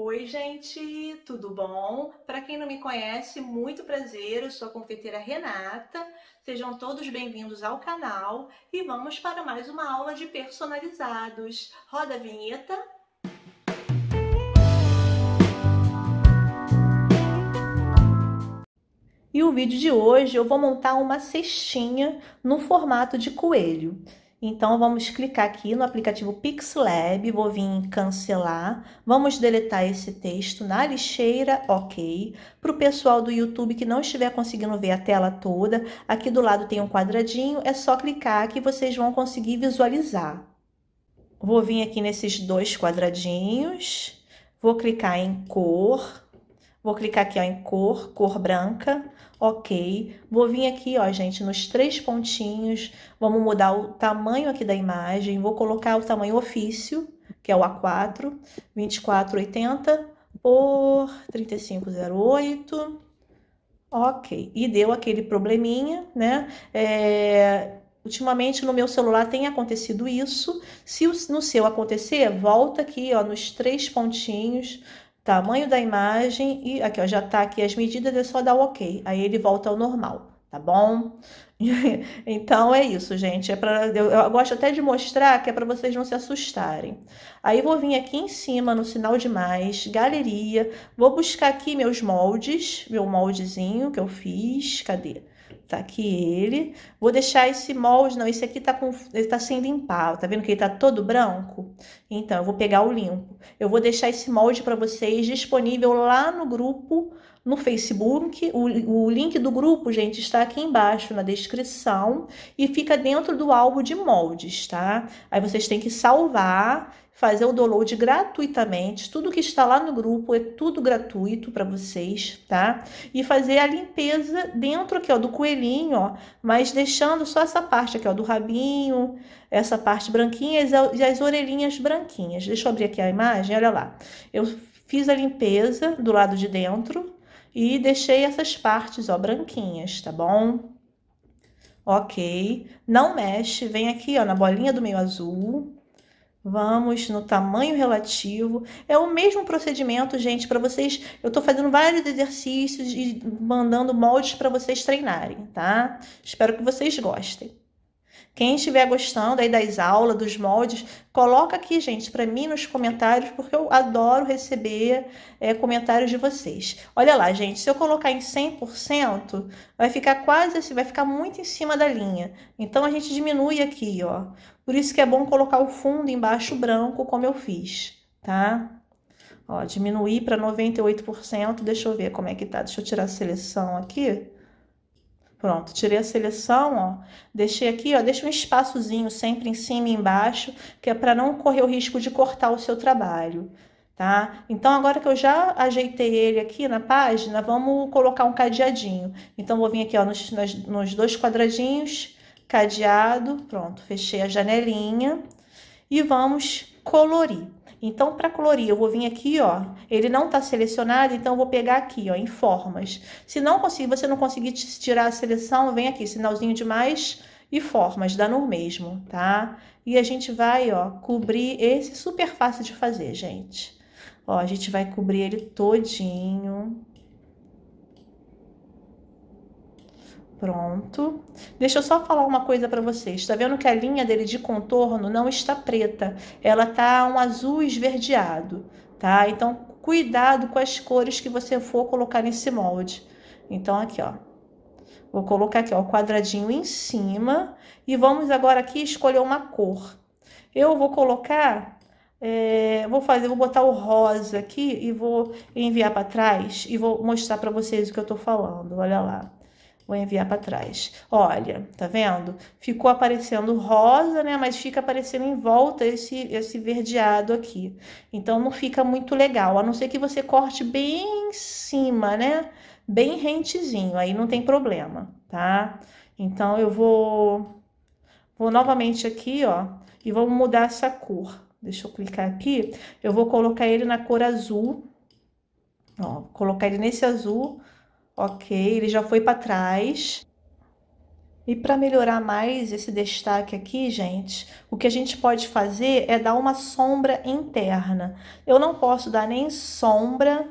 Oi, gente, tudo bom? Para quem não me conhece, muito prazer, eu sou a confeiteira Renata. Sejam todos bem-vindos ao canal e vamos para mais uma aula de personalizados. Roda a vinheta. E o vídeo de hoje eu vou montar uma cestinha no formato de coelho. Então, vamos clicar aqui no aplicativo PixLab, vou vir em cancelar, vamos deletar esse texto na lixeira, ok. Para o pessoal do YouTube que não estiver conseguindo ver a tela toda, aqui do lado tem um quadradinho, é só clicar que vocês vão conseguir visualizar. Vou vir aqui nesses dois quadradinhos, vou clicar em cor, Vou clicar aqui ó, em cor, cor branca, ok. Vou vir aqui, ó, gente, nos três pontinhos, vamos mudar o tamanho aqui da imagem, vou colocar o tamanho ofício, que é o A4, 2480 por 3508, ok. E deu aquele probleminha, né? É... Ultimamente no meu celular tem acontecido isso. Se no seu acontecer, volta aqui ó, nos três pontinhos, tamanho da imagem e aqui ó, já tá aqui as medidas, é só dar o ok. Aí ele volta ao normal, tá bom? então é isso, gente. É pra, eu, eu gosto até de mostrar que é para vocês não se assustarem. Aí vou vir aqui em cima no sinal de mais, galeria. Vou buscar aqui meus moldes, meu moldezinho que eu fiz. Cadê? Tá aqui ele. Vou deixar esse molde, não, esse aqui tá com, ele tá sem limpar, tá vendo que ele tá todo branco? Então, eu vou pegar o limpo. Eu vou deixar esse molde para vocês disponível lá no grupo no Facebook. O, o link do grupo, gente, está aqui embaixo na descrição e fica dentro do álbum de moldes, tá? Aí vocês têm que salvar fazer o download gratuitamente. Tudo que está lá no grupo é tudo gratuito para vocês, tá? E fazer a limpeza dentro aqui, ó, do coelhinho, ó, mas deixando só essa parte aqui, ó, do rabinho, essa parte branquinha e as orelhinhas branquinhas. Deixa eu abrir aqui a imagem, olha lá. Eu fiz a limpeza do lado de dentro, e deixei essas partes, ó, branquinhas, tá bom? Ok, não mexe, vem aqui, ó, na bolinha do meio azul. Vamos no tamanho relativo. É o mesmo procedimento, gente, para vocês. Eu tô fazendo vários exercícios e mandando moldes para vocês treinarem, tá? Espero que vocês gostem. Quem estiver gostando aí das aulas, dos moldes, coloca aqui, gente, para mim nos comentários, porque eu adoro receber é, comentários de vocês. Olha lá, gente, se eu colocar em 100%, vai ficar quase assim, vai ficar muito em cima da linha. Então, a gente diminui aqui, ó. Por isso que é bom colocar o fundo embaixo branco, como eu fiz, tá? Ó, diminuir para 98%, deixa eu ver como é que tá, deixa eu tirar a seleção aqui Pronto, tirei a seleção, ó. Deixei aqui, ó, deixa um espaçozinho sempre em cima e embaixo, que é para não correr o risco de cortar o seu trabalho, tá? Então, agora que eu já ajeitei ele aqui na página, vamos colocar um cadeadinho. Então, vou vir aqui, ó, nos, nas, nos dois quadradinhos, cadeado, pronto, fechei a janelinha e vamos colorir. Então, para colorir, eu vou vir aqui, ó. Ele não tá selecionado, então eu vou pegar aqui, ó, em formas. Se não conseguir, você não conseguir tirar a seleção, vem aqui, sinalzinho de mais e formas, dá no mesmo, tá? E a gente vai, ó, cobrir esse super fácil de fazer, gente. Ó, a gente vai cobrir ele todinho. Pronto. Deixa eu só falar uma coisa para vocês. Tá vendo que a linha dele de contorno não está preta, ela tá um azul esverdeado, tá? Então, cuidado com as cores que você for colocar nesse molde. Então, aqui, ó. Vou colocar aqui, ó, o quadradinho em cima e vamos agora aqui escolher uma cor. Eu vou colocar é, vou fazer, vou botar o rosa aqui e vou enviar para trás e vou mostrar para vocês o que eu tô falando. Olha lá. Vou enviar para trás. Olha, tá vendo? Ficou aparecendo rosa, né? Mas fica aparecendo em volta esse, esse verdeado aqui. Então, não fica muito legal. A não ser que você corte bem em cima, né? Bem rentezinho. Aí não tem problema, tá? Então, eu vou... Vou novamente aqui, ó. E vamos mudar essa cor. Deixa eu clicar aqui. Eu vou colocar ele na cor azul. Ó, colocar ele nesse azul Ok, ele já foi para trás. E para melhorar mais esse destaque aqui, gente, o que a gente pode fazer é dar uma sombra interna. Eu não posso dar nem sombra,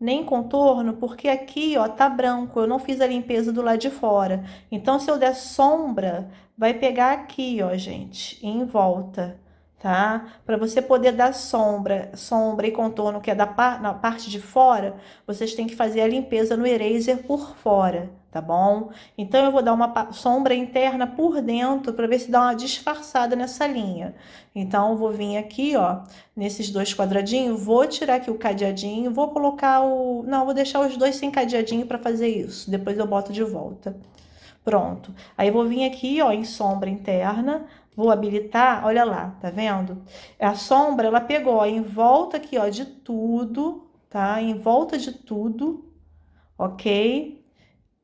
nem contorno, porque aqui, ó, tá branco, eu não fiz a limpeza do lado de fora. Então, se eu der sombra, vai pegar aqui, ó, gente, em volta tá? Para você poder dar sombra, sombra e contorno que é da par, na parte de fora, vocês têm que fazer a limpeza no eraser por fora, tá bom? Então eu vou dar uma sombra interna por dentro para ver se dá uma disfarçada nessa linha. Então eu vou vir aqui, ó, nesses dois quadradinhos, vou tirar aqui o cadeadinho, vou colocar o, não, vou deixar os dois sem cadeadinho para fazer isso. Depois eu boto de volta. Pronto. Aí vou vir aqui, ó, em sombra interna, Vou habilitar, olha lá, tá vendo? A sombra, ela pegou ó, em volta aqui, ó, de tudo, tá? Em volta de tudo, ok?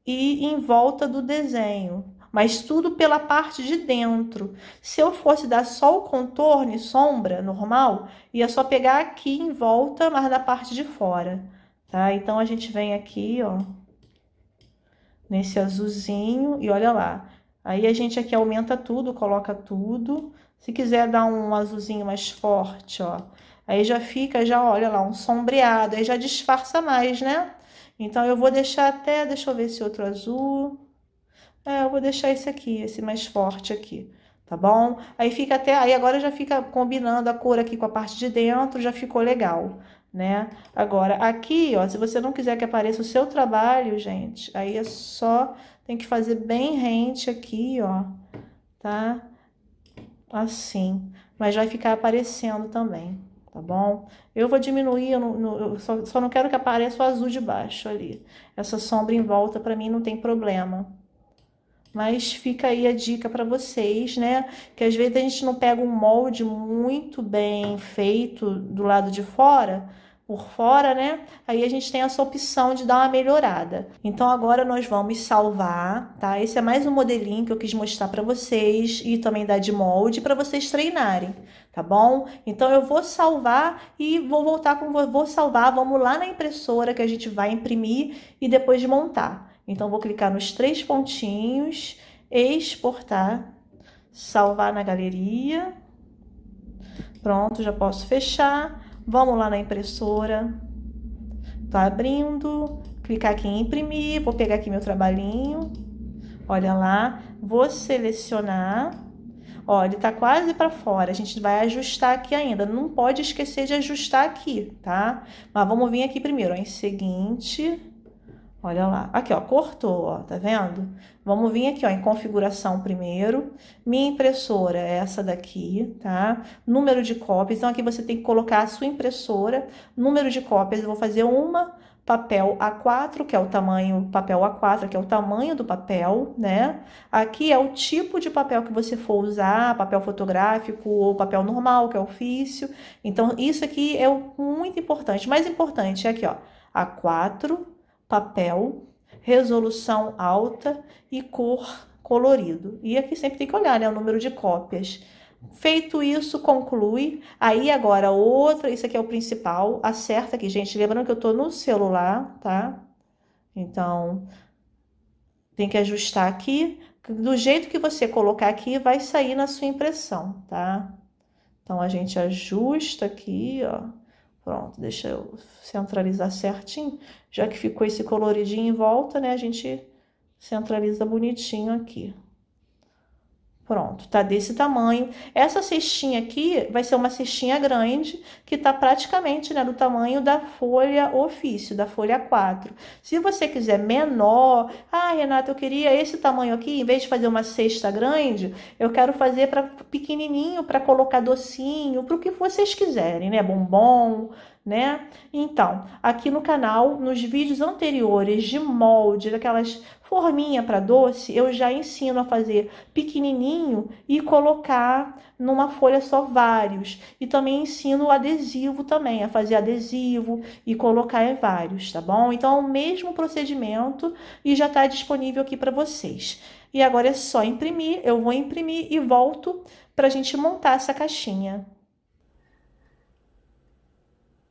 E em volta do desenho, mas tudo pela parte de dentro. Se eu fosse dar só o contorno e sombra normal, ia só pegar aqui em volta, mas da parte de fora, tá? Então, a gente vem aqui, ó, nesse azulzinho e olha lá. Aí a gente aqui aumenta tudo, coloca tudo. Se quiser dar um azulzinho mais forte, ó. Aí já fica, já olha lá, um sombreado. Aí já disfarça mais, né? Então, eu vou deixar até... Deixa eu ver esse outro azul. É, eu vou deixar esse aqui, esse mais forte aqui tá bom? Aí fica até, aí agora já fica combinando a cor aqui com a parte de dentro, já ficou legal né? Agora, aqui, ó, se você não quiser que apareça o seu trabalho, gente, aí é só, tem que fazer bem rente aqui, ó, tá? Assim, mas vai ficar aparecendo também, tá bom? Eu vou diminuir, eu, não, eu só, só não quero que apareça o azul de baixo ali. Essa sombra em volta, pra mim, não tem problema, mas fica aí a dica para vocês, né? Que às vezes a gente não pega um molde muito bem feito do lado de fora, por fora, né? Aí a gente tem essa opção de dar uma melhorada. Então agora nós vamos salvar, tá? Esse é mais um modelinho que eu quis mostrar para vocês e também dar de molde para vocês treinarem, tá bom? Então eu vou salvar e vou voltar com vou salvar, vamos lá na impressora que a gente vai imprimir e depois montar. Então vou clicar nos três pontinhos, exportar, salvar na galeria. Pronto, já posso fechar Vamos lá na impressora. Tá abrindo. Clicar aqui em imprimir. Vou pegar aqui meu trabalhinho. Olha lá. Vou selecionar. Ó, ele tá quase para fora. A gente vai ajustar aqui ainda. Não pode esquecer de ajustar aqui, tá? Mas vamos vir aqui primeiro, ó, em seguinte. Olha lá. Aqui, ó, cortou, ó, tá vendo? Vamos vir aqui, ó, em configuração primeiro. Minha impressora é essa daqui, tá? Número de cópias. Então, aqui você tem que colocar a sua impressora, número de cópias. Eu vou fazer uma papel A4, que é o tamanho, papel A4, que é o tamanho do papel, né? Aqui é o tipo de papel que você for usar, papel fotográfico ou papel normal, que é ofício. Então, isso aqui é muito importante. Mais importante é aqui, ó, A4, papel, resolução alta e cor colorido. E aqui sempre tem que olhar né, o número de cópias. Feito isso, conclui. Aí agora outra, isso aqui é o principal. Acerta aqui, gente. Lembrando que eu tô no celular, tá? Então, tem que ajustar aqui. Do jeito que você colocar aqui, vai sair na sua impressão, tá? Então, a gente ajusta aqui, ó. Pronto, deixa eu centralizar certinho. Já que ficou esse coloridinho em volta, né? A gente centraliza bonitinho aqui. Pronto, tá desse tamanho. Essa cestinha aqui vai ser uma cestinha grande, que tá praticamente né, do tamanho da folha ofício, da folha 4. Se você quiser menor, ah, Renata, eu queria esse tamanho aqui, em vez de fazer uma cesta grande, eu quero fazer para pequenininho, para colocar docinho, para o que vocês quiserem, né? Bombom, né? Então, aqui no canal, nos vídeos anteriores de molde, daquelas forminha para doce, eu já ensino a fazer pequenininho e colocar numa folha só vários. E também ensino adesivo também, a fazer adesivo e colocar em vários, tá bom? Então, é o mesmo procedimento e já está disponível aqui para vocês. E agora é só imprimir, eu vou imprimir e volto para a gente montar essa caixinha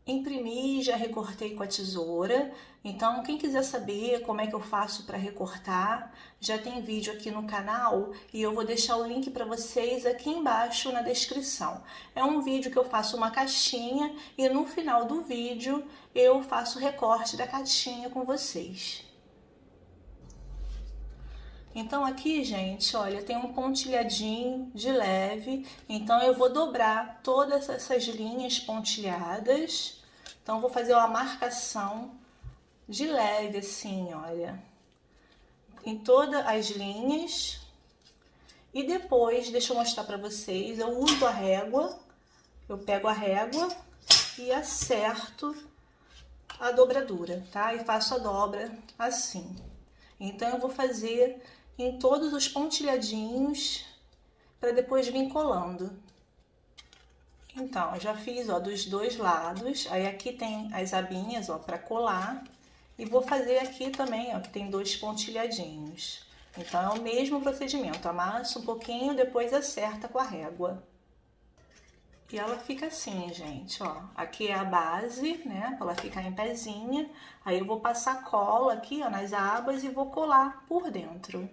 imprimi, já recortei com a tesoura. Então, quem quiser saber como é que eu faço para recortar, já tem vídeo aqui no canal e eu vou deixar o link para vocês aqui embaixo na descrição. É um vídeo que eu faço uma caixinha e no final do vídeo eu faço o recorte da caixinha com vocês. Então aqui, gente, olha, tem um pontilhadinho de leve. Então eu vou dobrar todas essas linhas pontilhadas. Então vou fazer uma marcação de leve assim, olha. Em todas as linhas. E depois, deixa eu mostrar para vocês, eu uso a régua. Eu pego a régua e acerto a dobradura, tá? E faço a dobra assim. Então, eu vou fazer em todos os pontilhadinhos para depois vir colando. Então, já fiz, ó, dos dois lados. Aí aqui tem as abinhas, ó, para colar. E vou fazer aqui também, ó, que tem dois pontilhadinhos. Então, é o mesmo procedimento. Amassa um pouquinho, depois acerta com a régua. E ela fica assim, gente, ó. Aqui é a base, né, pra ela ficar em pezinha. Aí eu vou passar cola aqui, ó, nas abas e vou colar por dentro.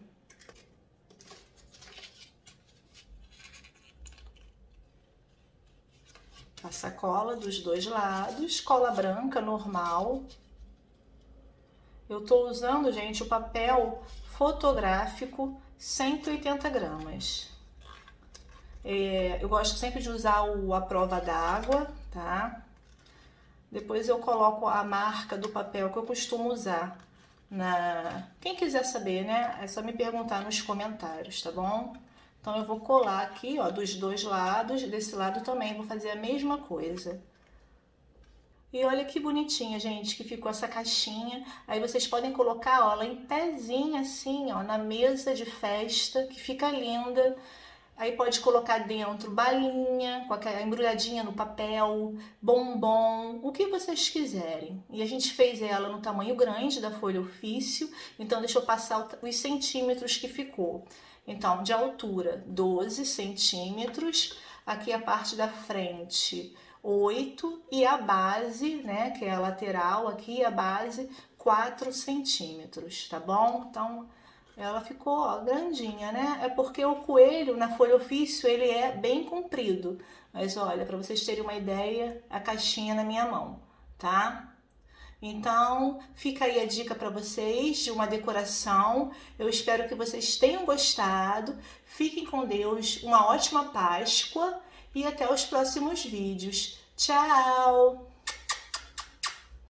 Passa cola dos dois lados, cola branca normal. Eu tô usando, gente, o papel fotográfico 180 gramas. É, eu gosto sempre de usar o, a prova d'água, tá? Depois eu coloco a marca do papel que eu costumo usar. Na... Quem quiser saber, né? É só me perguntar nos comentários, tá bom? Então, eu vou colar aqui, ó, dos dois lados, desse lado também, vou fazer a mesma coisa. E olha que bonitinha, gente, que ficou essa caixinha. Aí vocês podem colocar ó, ela em pezinha, assim, ó, na mesa de festa, que fica linda. Aí pode colocar dentro balinha, com aquela embrulhadinha no papel, bombom, o que vocês quiserem. E a gente fez ela no tamanho grande da folha ofício, então deixa eu passar os centímetros que ficou. Então, de altura, 12 centímetros, aqui a parte da frente, 8, e a base, né, que é a lateral aqui, a base, 4 centímetros, tá bom? Então, ela ficou ó, grandinha, né? É porque o coelho na folha ofício ele é bem comprido. Mas olha, para vocês terem uma ideia, a caixinha na minha mão, tá? Então, fica aí a dica para vocês de uma decoração. Eu espero que vocês tenham gostado. Fiquem com Deus, uma ótima Páscoa e até os próximos vídeos. Tchau!